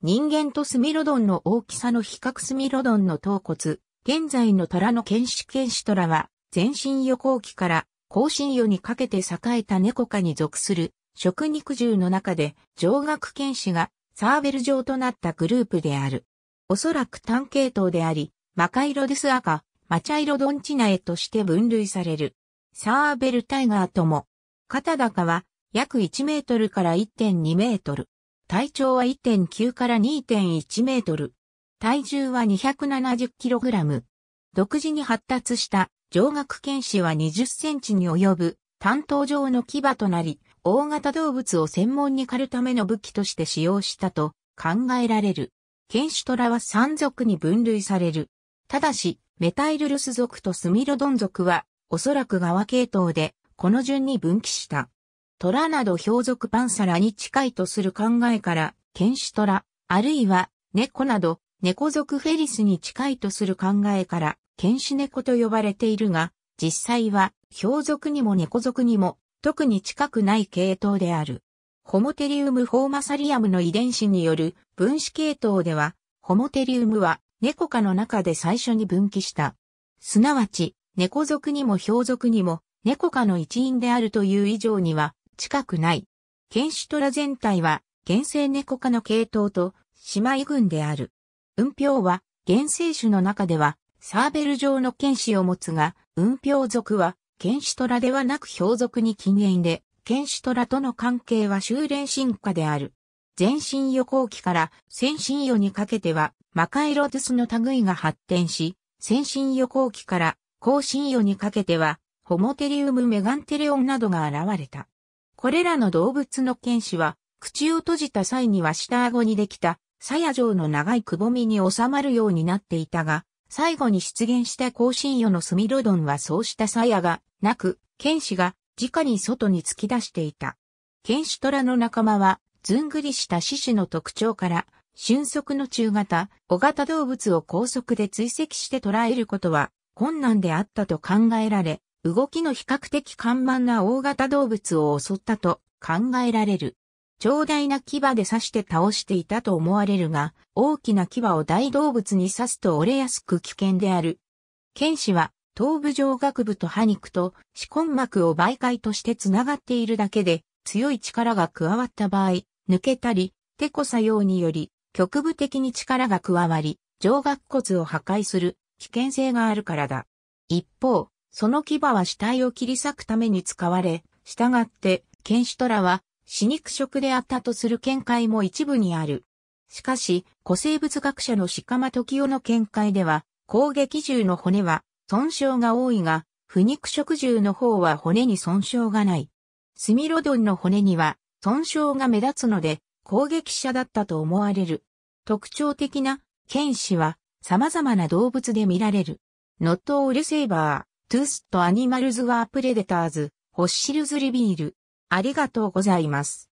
人間とスミロドンの大きさの比較スミロドンの頭骨、現在の虎の剣士剣士虎は、全身予置期から後進予にかけて栄えた猫科に属する、食肉獣の中で、上学剣士がサーベル状となったグループである。おそらく単系統であり、マカイロデス赤、マチャイロドンチナエとして分類される。サーベルタイガーとも、肩高は約1メートルから1.2メートル。体長は1.9から2.1メートル。体重は2 7 0ラム。独自に発達した上顎犬歯は20センチに及ぶ担当上の牙となり、大型動物を専門に狩るための武器として使用したと考えられる。犬種虎は山族に分類される。ただし、メタイルルス族とスミロドン族は、おそらく側系統で、この順に分岐した。虎など標属パンサラに近いとする考えから、犬種虎、あるいは猫など猫属フェリスに近いとする考えから、犬種猫と呼ばれているが、実際は標属にも猫属にも特に近くない系統である。ホモテリウム・フォーマサリアムの遺伝子による分子系統では、ホモテリウムは猫科の中で最初に分岐した。すなわち、猫属にも標属にも猫科の一員であるという以上には、近くない。剣士トラ全体は、原生猫科の系統と姉妹群である。運氷は、原生種の中では、サーベル状の剣士を持つが、運氷族は、剣士虎ではなく氷族に禁煙で、剣士虎との関係は修練進化である。全身予後期から先進予にかけては、マカエロズスの類が発展し、先進予後期から後進予にかけては、ホモテリウムメガンテレオンなどが現れた。これらの動物の犬歯は、口を閉じた際には下顎にできた、鞘状の長いくぼみに収まるようになっていたが、最後に出現した香辛魚のスミロドンはそうした鞘がなく、剣士が直に外に突き出していた。剣士虎の仲間は、ずんぐりした獅子の特徴から、瞬足の中型、小型動物を高速で追跡して捉えることは困難であったと考えられ、動きの比較的緩慢な大型動物を襲ったと考えられる。長大な牙で刺して倒していたと思われるが、大きな牙を大動物に刺すと折れやすく危険である。剣士は、頭部上学部と歯肉と歯根膜を媒介としてつながっているだけで、強い力が加わった場合、抜けたり、手こ作用により、局部的に力が加わり、上顎骨を破壊する危険性があるからだ。一方、その牙は死体を切り裂くために使われ、従って、剣士トラは死肉食であったとする見解も一部にある。しかし、古生物学者の鹿間時夫の見解では、攻撃銃の骨は損傷が多いが、不肉食銃の方は骨に損傷がない。スミロドンの骨には損傷が目立つので攻撃者だったと思われる。特徴的な剣士は様々な動物で見られる。ノットオールセーバー。トゥースとアニマルズ・ワー・プレデターズ、ホッシルズ・リビール。ありがとうございます。